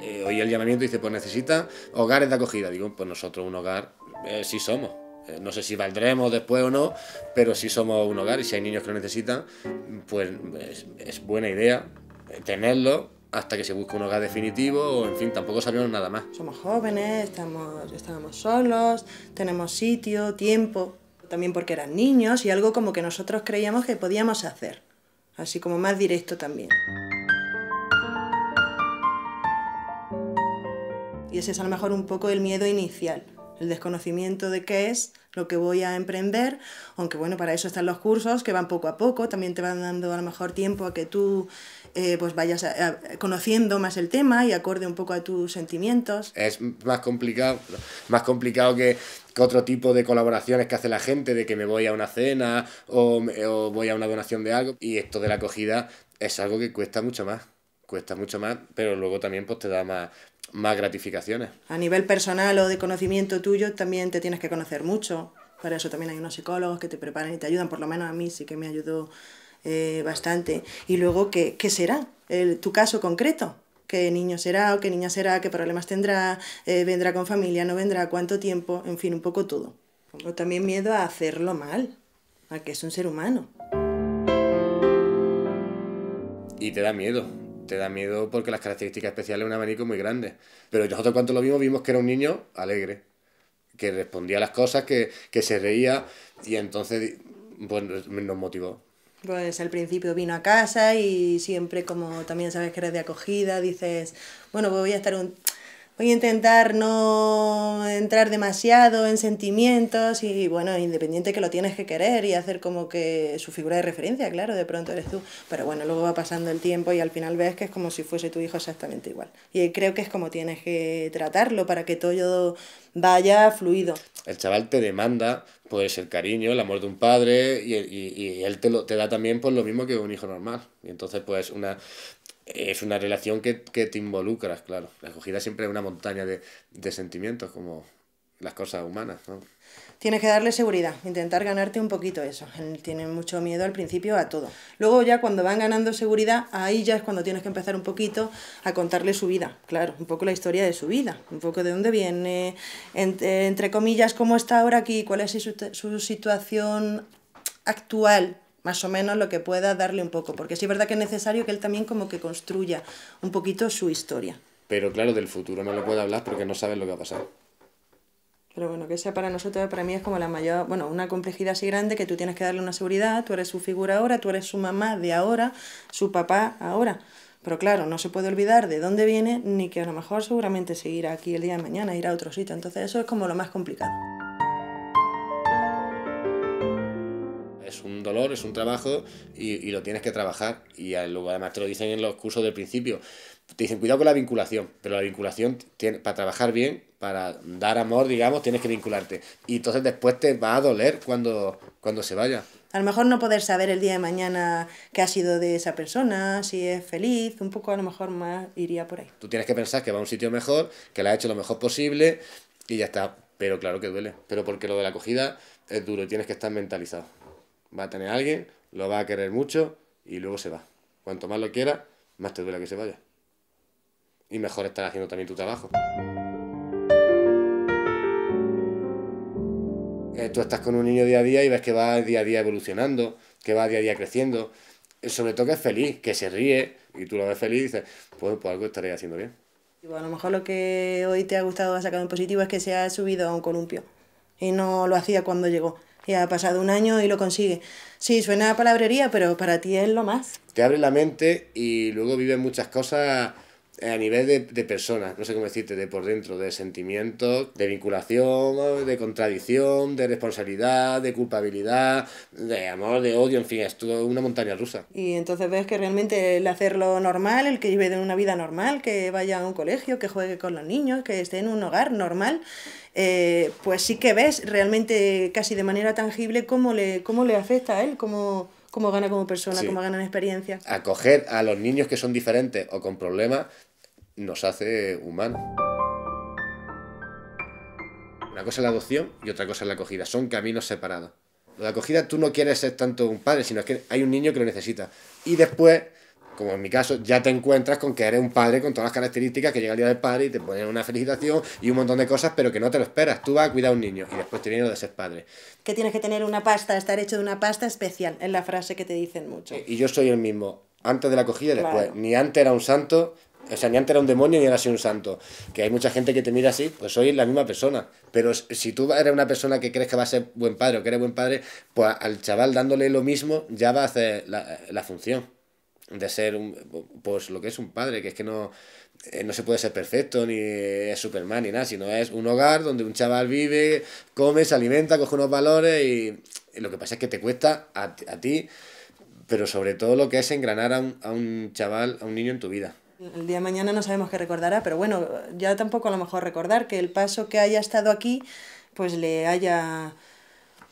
eh, oí el llamamiento y dice, pues necesita hogares de acogida. Digo, pues nosotros un hogar eh, sí somos. Eh, no sé si valdremos después o no, pero sí somos un hogar y si hay niños que lo necesitan, pues es, buena idea eh, tenerlo hasta que se busque un hogar definitivo en fin, tampoco sabemos nada más. Somos jóvenes, estamos, estábamos solos, tenemos sitio, tiempo, también porque eran niños y algo como que nosotros creíamos que podíamos hacer, así como más directo también. Y ese es a lo mejor un poco el miedo inicial, el desconocimiento de qué es lo que voy a emprender, aunque bueno, para eso están los cursos que van poco a poco, también te van dando a lo mejor tiempo a que tú eh, pues vayas conociendo más el tema y acorde un poco a tus sentimientos. Es más complicado, más complicado que, otro tipo de colaboraciones que hace la gente, de que me voy a una cena o, o voy a una donación de algo, y esto de la acogida es algo que cuesta mucho más cuesta mucho más, pero luego también pues te da más, más gratificaciones. A nivel personal o de conocimiento tuyo también te tienes que conocer mucho. Para eso también hay unos psicólogos que te preparan y te ayudan, por lo menos a mí sí que me ayudó eh, bastante. Y luego, ¿qué, qué será? El, tu caso concreto qué niño será o qué niña será, qué problemas tendrá, eh, vendrá con familia, no vendrá, cuánto tiempo, en fin, un poco todo. O también miedo a hacerlo mal, a que es un ser humano. Y te da miedo, te da miedo porque las características especiales es un abanico muy grande. Pero nosotros cuando lo vimos, vimos que era un niño alegre, que respondía a las cosas, que, que se reía y entonces bueno, pues, nos motivó. Pues al principio vino a casa y siempre como también sabes que eres de acogida, dices, bueno, pues voy a estar un voy a intentar no entrar demasiado en sentimientos y bueno, independiente que lo tienes que querer y hacer como que su figura de referencia, claro, de pronto eres tú, pero bueno, luego va pasando el tiempo y al final ves que es como si fuese tu hijo exactamente igual. Y creo que es como tienes que tratarlo para que todo vaya fluido. El chaval te demanda pues el cariño, el amor de un padre y, él te, lo, te da también pues lo mismo que un hijo normal. Y entonces pues una es una relación que, te involucras, claro. La acogida siempre es una montaña de, sentimientos, como las cosas humanas, ¿no? Tienes que darle seguridad, intentar ganarte un poquito eso. tiene mucho miedo al principio a todo. Luego ya cuando van ganando seguridad, ahí ya es cuando tienes que empezar un poquito a contarle su vida, claro, un poco la historia de su vida, un poco de dónde viene, entre, comillas, cómo está ahora aquí, cuál es su, su situación actual más o menos lo que pueda darle un poco, porque sí es verdad que es necesario que él también como que construya un poquito su historia. Pero claro, del futuro no lo puede hablar porque no sabe lo que va a pasar. Pero bueno, que sea para nosotros, para mí es como la mayor, bueno, una complejidad así grande que tú tienes que darle una seguridad, tú eres su figura ahora, tú eres su mamá de ahora, su papá ahora. Pero claro, no se puede olvidar de dónde viene, ni que a lo mejor seguramente seguirá aquí el día de mañana, irá a otro sitio. Entonces eso es como lo más complicado. es un dolor, es un trabajo y, lo tienes que trabajar. Y luego además te lo dicen en los cursos del principio. Te dicen, cuidado con la vinculación, pero la vinculación, tiene, para trabajar bien, para dar amor, digamos, tienes que vincularte. Y entonces después te va a doler cuando, cuando se vaya. A lo mejor no poder saber el día de mañana qué ha sido de esa persona, si es feliz, un poco a lo mejor más iría por ahí. Tú tienes que pensar que va a un sitio mejor, que la ha hecho lo mejor posible y ya está. Pero claro que duele. Pero porque lo de la acogida es duro y tienes que estar mentalizado va a tener a alguien, lo va a querer mucho y luego se va. Cuanto más lo quiera, más te duele que se vaya. Y mejor estar haciendo también tu trabajo. Eh, tú estás con un niño día a día y ves que va día a día evolucionando, que va día a día creciendo. Eh, sobre todo que es feliz, que se ríe y tú lo ves feliz y dices, pues, pues algo estaré haciendo bien. Bueno, a lo mejor lo que hoy te ha gustado ha sacado en positivo es que se ha subido a un columpio y no lo hacía cuando llegó y ha pasado un año y lo consigue. Sí, suena palabrería, pero para ti es lo más. Te abre la mente y luego vives muchas cosas eh, a nivel de, de personas, no sé cómo decirte, de por dentro, de sentimientos, de vinculación, de contradicción, de responsabilidad, de culpabilidad, de amor, de odio, en fin, es todo una montaña rusa. Y entonces ves que realmente el hacerlo normal, el que vive de una vida normal, que vaya a un colegio, que juegue con los niños, que esté en un hogar normal, eh, pues sí que ves realmente casi de manera tangible cómo le, cómo le afecta a él, cómo, gana como persona, cómo gana en experiencia. Acoger a los niños que son diferentes o con problemas nos hace humanos. Una cosa es la adopción y otra cosa es la acogida. Son caminos separados. La acogida tú no quieres ser tanto un padre, sino que hay un niño que lo necesita. Y después como en mi caso, ya te encuentras con que eres un padre con todas las características que llega el día del padre y te ponen una felicitación y un montón de cosas, pero que no te lo esperas. Tú vas a cuidar a un niño y después te viene lo de ser padre. Que tienes que tener una pasta, estar hecho de una pasta especial, es la frase que te dicen mucho. Y yo soy el mismo, antes de la acogida y después. Ni antes era un santo, o sea, ni antes era un demonio ni era soy un santo. Que hay mucha gente que te mira así, pues soy la misma persona. Pero si tú eres una persona que crees que va a ser buen padre o que eres buen padre, pues al chaval dándole lo mismo ya va a hacer la función de ser un, pues lo que es un padre, que es que no, eh, no se puede ser perfecto, ni es Superman, ni nada, sino es un hogar donde un chaval vive, come, se alimenta, coge unos valores y, lo que pasa es que te cuesta a, ti, pero sobre todo lo que es engranar a un, a un chaval, a un niño en tu vida. El día de mañana no sabemos qué recordará, pero bueno, ya tampoco a lo mejor recordar que el paso que haya estado aquí, pues le haya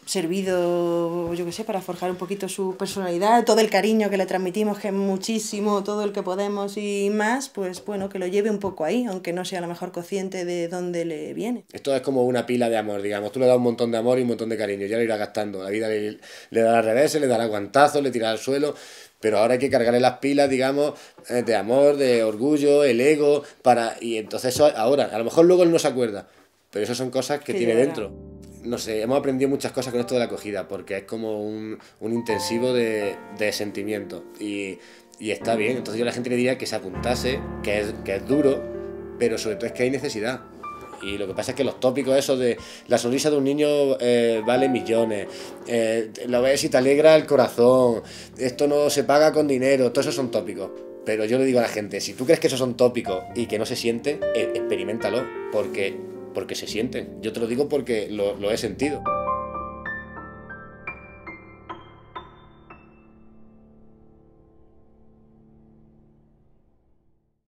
servido, yo qué sé, para forjar un poquito su personalidad, todo el cariño que le transmitimos, que es muchísimo, todo el que podemos y más, pues bueno, que lo lleve un poco ahí, aunque no sea a lo mejor consciente de dónde le viene. Esto es como una pila de amor, digamos, tú le das un montón de amor y un montón de cariño, ya lo irá gastando, la vida le, le revés, se le dará guantazo, le tirará al suelo, pero ahora hay que cargarle las pilas, digamos, eh, de amor, de orgullo, el ego, para... Y entonces eso ahora, a lo mejor luego él no se acuerda, pero esas son cosas que tiene dentro no sé, hemos aprendido muchas cosas con esto de la acogida, porque es como un, un intensivo de, de sentimientos y, está bien. Entonces yo a la gente le diría que se apuntase, que es, duro, pero sobre todo es que hay necesidad. Y lo que pasa es que los tópicos esos de la sonrisa de un niño eh, vale millones, eh, lo ves y te alegra el corazón, esto no se paga con dinero, todos esos son tópicos. Pero yo le digo a la gente, si tú crees que esos son tópicos y que no se siente, eh, experimentalo, porque porque se siente. Yo te lo digo porque lo, lo he sentido.